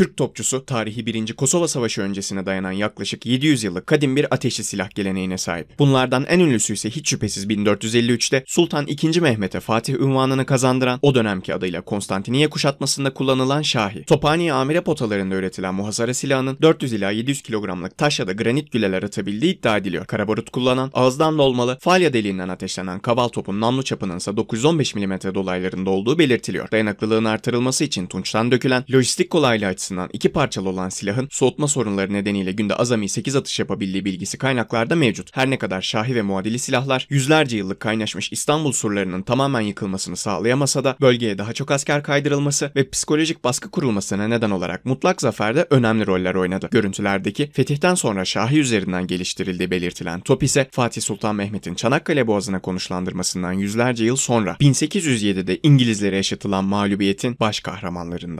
Türk topçusu tarihi 1. Kosova Savaşı öncesine dayanan yaklaşık 700 yıllık kadim bir ateşli silah geleneğine sahip. Bunlardan en ünlüsü ise hiç şüphesiz 1453'te Sultan II. Mehmet'e Fatih ünvanını kazandıran o dönemki adıyla Konstantiniye kuşatmasında kullanılan Şahi. Tophane amire potalarında üretilen muhasara silahının 400 ila 700 kilogramlık taş ya da granit güleler atabildiği iddia ediliyor. Karabarut kullanan, ağızdan dolmalı, falya deliğinden ateşlenen kaval topun namlu çapının ise 915 mm dolaylarında olduğu belirtiliyor. Dayanıklılığın artırılması için tunçtan dökülen, lojistik kolaylığı açısından açısından iki parçalı olan silahın soğutma sorunları nedeniyle günde azami 8 atış yapabildiği bilgisi kaynaklarda mevcut. Her ne kadar şahi ve muadili silahlar yüzlerce yıllık kaynaşmış İstanbul surlarının tamamen yıkılmasını sağlayamasa da bölgeye daha çok asker kaydırılması ve psikolojik baskı kurulmasına neden olarak mutlak zaferde önemli roller oynadı. Görüntülerdeki fetihten sonra şahi üzerinden geliştirildiği belirtilen top ise Fatih Sultan Mehmet'in Çanakkale Boğazı'na konuşlandırmasından yüzlerce yıl sonra 1807'de İngilizlere yaşatılan mağlubiyetin baş kahramanlarından.